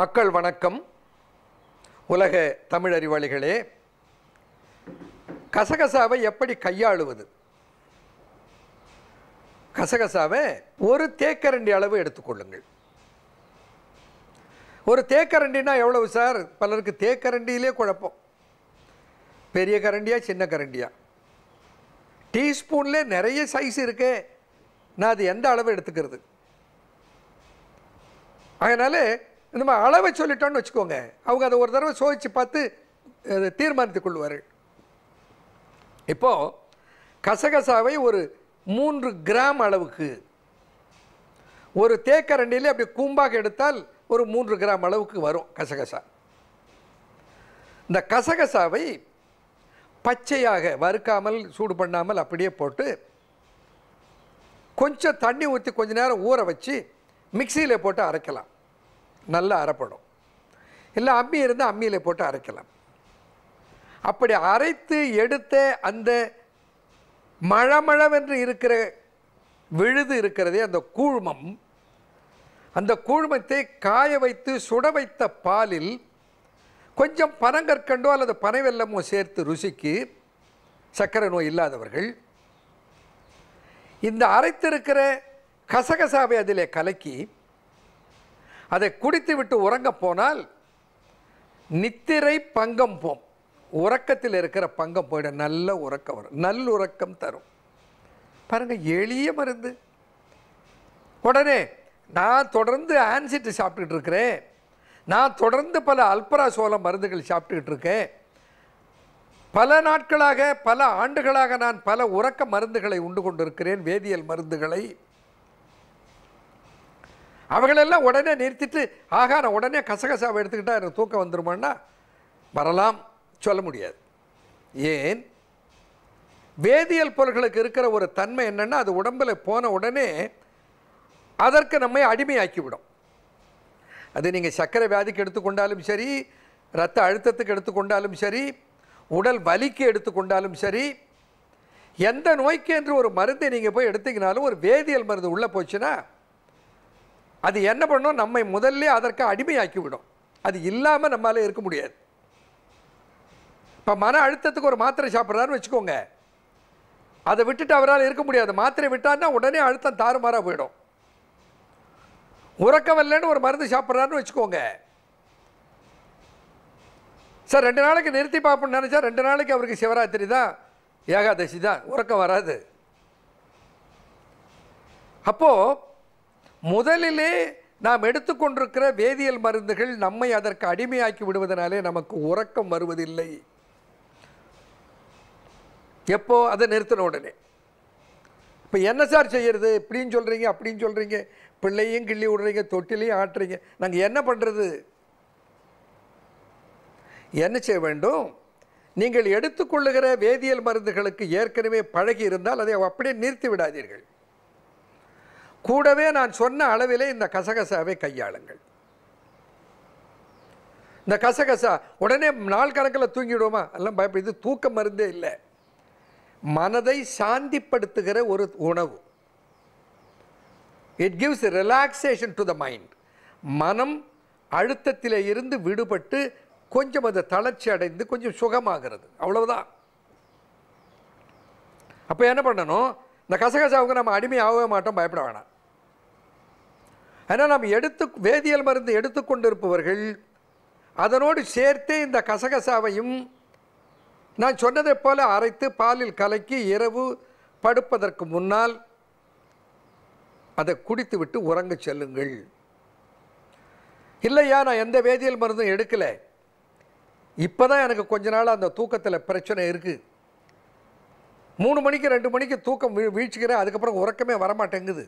மக்கள் வணக்கம் உலக தமிழ் அறிவாளிகளே கசகசாவை எப்படி கையாளுவது கசகசாவை ஒரு தேக்கரண்டி அளவு எடுத்துக்கொள்ளுங்கள் ஒரு தேக்கரண்டினா எவ்வளவு சார் பலருக்கு தேக்கரண்டியிலே குழப்பம் பெரிய கரண்டியா சின்ன கரண்டியா டீஸ்பூன்லேயே நிறைய சைஸ் இருக்கே நான் அது எந்த அளவு எடுத்துக்கிறது அதனால் இந்த மாதிரி அளவை சொல்லிட்டோன்னு வச்சுக்கோங்க அவங்க அதை ஒரு தடவை சோதித்து பார்த்து தீர்மானித்துக் கொள்வார்கள் இப்போது கசகசாவை ஒரு மூன்று கிராம் அளவுக்கு ஒரு தேக்கரண்டியில் அப்படி கூம்பாக எடுத்தால் ஒரு மூன்று கிராம் அளவுக்கு வரும் கசகசா இந்த கசகசாவை பச்சையாக வறுக்காமல் சூடு பண்ணாமல் அப்படியே போட்டு கொஞ்சம் தண்ணி ஊற்றி கொஞ்ச நேரம் ஊற வச்சு மிக்சியில் போட்டு அரைக்கலாம் நல்லா அரைப்படும் இல்லை அம்மி இருந்தால் அம்மியில் போட்டு அரைக்கலாம் அப்படி அரைத்து எடுத்த அந்த மழமழவென்று இருக்கிற விழுது இருக்கிறதே அந்த கூழ்மம் அந்த கூழ்மத்தை காய வைத்து சுட வைத்த பாலில் கொஞ்சம் பனங்கற்கண்டோ அல்லது பனைவெல்லமோ சேர்த்து ருசிக்கு சர்க்கரை நோய் இல்லாதவர்கள் இந்த அரைத்திருக்கிற கசகசாவை அதிலே கலக்கி அதை குடித்து விட்டு உறங்க போனால் நித்திரை பங்கம் போம் உறக்கத்தில் இருக்கிற பங்கம் போயிடும் நல்ல உறக்கம் வரும் நல்லுறக்கம் தரும் பாருங்கள் எளிய மருந்து உடனே நான் தொடர்ந்து ஆன்சிட்டு சாப்பிட்டுட்டு இருக்கிறேன் நான் தொடர்ந்து பல அல்பரா சோள மருந்துகள் சாப்பிட்டுக்கிட்டு இருக்கேன் பல நாட்களாக பல ஆண்டுகளாக நான் பல உறக்க மருந்துகளை உண்டு கொண்டிருக்கிறேன் வேதியியல் மருந்துகளை அவங்களெல்லாம் உடனே நிறுத்திட்டு ஆகா நான் உடனே கசகசாவை எடுத்துக்கிட்டால் எனக்கு தூக்கம் வந்துருமான்னா வரலாம் சொல்ல முடியாது ஏன் வேதியியல் பொருள்களுக்கு இருக்கிற ஒரு தன்மை என்னென்னா அது உடம்பில் போன உடனே அதற்கு நம்மை அடிமையாக்கிவிடும் அது நீங்கள் சர்க்கரை வியாதிக்கு எடுத்துக்கொண்டாலும் சரி ரத்த அழுத்தத்துக்கு எடுத்துக்கொண்டாலும் சரி உடல் வலிக்கு எடுத்துக்கொண்டாலும் சரி எந்த நோய்க்கு என்று ஒரு மருந்தை நீங்கள் போய் எடுத்தீங்கனாலும் ஒரு வேதியியல் மருந்து உள்ளே போச்சுன்னா அது என்ன பண்ணும் நம்மை முதல்ல அதற்கு அடிமையாக்கி விடும் அது இல்லாமல் நம்மளால் இருக்க முடியாது இப்போ மன அழுத்தத்துக்கு ஒரு மாத்திரை சாப்பிட்றாருன்னு வச்சுக்கோங்க அதை விட்டுட்டு அவரால் இருக்க முடியாது மாத்திரை விட்டார்னா உடனே அழுத்தம் தாறுமாறாக போயிடும் உறக்கம் இல்லைன்னு ஒரு மருந்து சாப்பிட்றாருன்னு வச்சுக்கோங்க சார் ரெண்டு நாளைக்கு நிறுத்தி பார்ப்போம்னு நினச்சா ரெண்டு நாளைக்கு அவருக்கு சிவராத்திரி தான் ஏகாதசி தான் உறக்கம் வராது அப்போது முதலிலே நாம் எடுத்துக்கொண்டிருக்கிற வேதியியல் மருந்துகள் நம்மை அதற்கு அடிமையாக்கி விடுவதனாலே நமக்கு உறக்கம் வருவதில்லை எப்போ அதை நிறுத்தின உடனே இப்போ என்ன சார் செய்கிறது இப்படின்னு சொல்கிறீங்க அப்படின்னு சொல்கிறீங்க பிள்ளையும் கிள்ளி விடுறீங்க தொட்டிலையும் ஆட்டுறீங்க நாங்கள் என்ன பண்ணுறது என்ன செய்ய வேண்டும் நீங்கள் எடுத்துக்கொள்ளுகிற வேதியியல் மருந்துகளுக்கு ஏற்கனவே பழகி இருந்தால் அதை அப்படியே நிறுத்தி விடாதீர்கள் கூடவே நான் சொன்ன அளவிலே இந்த கசகசாவை கையாளுங்கள் இந்த கசகசா உடனே நாள் கணக்கில் தூங்கிடுவோமா எல்லாம் பயப்படுது தூக்க மருந்தே இல்லை மனதை சாந்திப்படுத்துகிற ஒரு உணவு it gives relaxation to the mind மனம் அழுத்தத்தில் இருந்து விடுபட்டு கொஞ்சம் அதை தளர்ச்சி அடைந்து கொஞ்சம் சுகமாகிறது அவ்வளவுதான் அப்போ என்ன பண்ணணும் இந்த கசகசாவுக்கு நம்ம அடிமை ஆகவே மாட்டோம் பயப்பட வேணாம் ஆனால் நாம் எடுத்து வேதியியல் மருந்து எடுத்துக்கொண்டிருப்பவர்கள் அதனோடு சேர்த்து இந்த கசகசாவையும் நான் சொன்னதைப் போல அரைத்து பாலில் கலக்கி இரவு படுப்பதற்கு முன்னால் அதை குடித்துவிட்டு உறங்க செல்லுங்கள் இல்லையா நான் எந்த வேதியியல் மருந்தும் எடுக்கலை இப்போ தான் எனக்கு கொஞ்ச நாள் அந்த தூக்கத்தில் பிரச்சனை இருக்குது மூணு மணிக்கு ரெண்டு மணிக்கு தூக்கம் வீழ்ச்சிக்கிறேன் அதுக்கப்புறம் உறக்கமே வரமாட்டேங்குது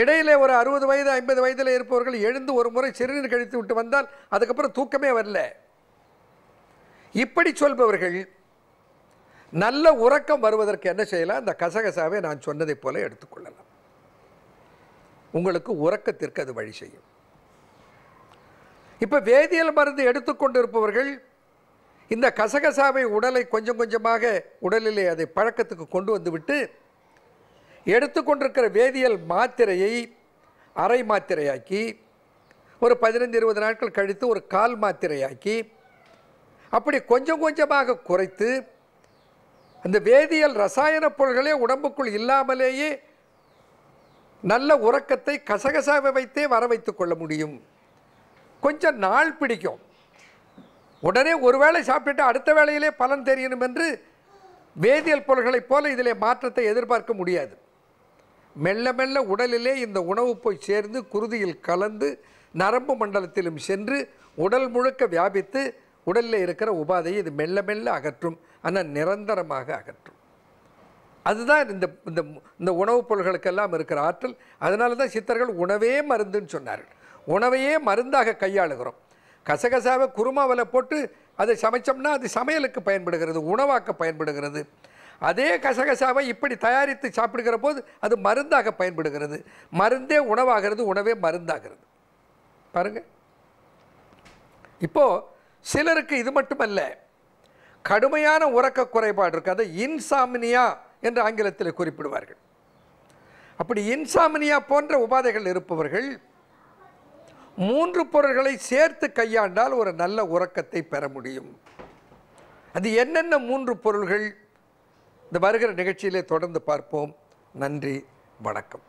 இடையிலே ஒரு அறுபது வயது ஐம்பது வயதில் இருப்பவர்கள் எழுந்து ஒரு முறை சிறுநீர் கழித்து விட்டு வந்தால் அதுக்கப்புறம் தூக்கமே வரல இப்படி சொல்பவர்கள் நல்ல உறக்கம் வருவதற்கு என்ன செய்யலாம் இந்த கசகசாவை நான் சொன்னதை போல எடுத்துக்கொள்ளலாம் உங்களுக்கு உறக்கத்திற்கு அது வழி செய்யும் இப்போ வேதியியல் மருந்து எடுத்துக்கொண்டிருப்பவர்கள் இந்த கசகசாவை உடலை கொஞ்சம் கொஞ்சமாக உடலிலே அதை பழக்கத்துக்கு கொண்டு வந்துவிட்டு எடுத்துக்கொண்டிருக்கிற வேதியியல் மாத்திரையை அரை மாத்திரையாக்கி ஒரு பதினைந்து இருபது நாட்கள் கழித்து ஒரு கால் மாத்திரையாக்கி அப்படி கொஞ்சம் கொஞ்சமாக குறைத்து அந்த வேதியியல் ரசாயன பொருள்களே உடம்புக்குள் இல்லாமலேயே நல்ல உறக்கத்தை கசகசாவை வைத்தே வர வைத்து கொள்ள முடியும் கொஞ்சம் நாள் பிடிக்கும் உடனே ஒரு வேளை சாப்பிட்டுட்டு அடுத்த வேளையிலே பலன் தெரியணும் என்று வேதியியல் பொருள்களைப் போல இதிலே மாற்றத்தை எதிர்பார்க்க முடியாது மெல்ல மெல்ல உடலிலே இந்த உணவு போய் சேர்ந்து குருதியில் கலந்து நரம்பு மண்டலத்திலும் சென்று உடல் முழுக்க வியாபித்து உடலில் இருக்கிற உபாதையை இது மெல்ல மெல்ல அகற்றும் ஆனால் நிரந்தரமாக அகற்றும் அதுதான் இந்த இந்த இந்த உணவுப் பொருள்களுக்கெல்லாம் இருக்கிற ஆற்றல் அதனால தான் சித்தர்கள் உணவே மருந்துன்னு சொன்னார்கள் உணவையே மருந்தாக கையாளுகிறோம் கசகசாவை குருமாவில் போட்டு அதை சமைச்சோம்னா அது சமையலுக்கு பயன்படுகிறது உணவாக்க பயன்படுகிறது அதே கசகசாவை இப்படி தயாரித்து சாப்பிடுகிற போது அது மருந்தாக பயன்படுகிறது மருந்தே உணவாகிறது உணவே மருந்தாகிறது பாருங்கள் இப்போது சிலருக்கு இது மட்டுமல்ல கடுமையான உறக்க குறைபாடு இருக்குது அதை இன்சாமினியா என்று ஆங்கிலத்தில் குறிப்பிடுவார்கள் அப்படி இன்சாமினியா போன்ற உபாதைகள் இருப்பவர்கள் மூன்று பொருள்களை சேர்த்து கையாண்டால் ஒரு நல்ல உறக்கத்தை பெற முடியும் அது என்னென்ன மூன்று பொருள்கள் இந்த வருகிற நிகழ்ச்சியிலே தொடர்ந்து பார்ப்போம் நன்றி வணக்கம்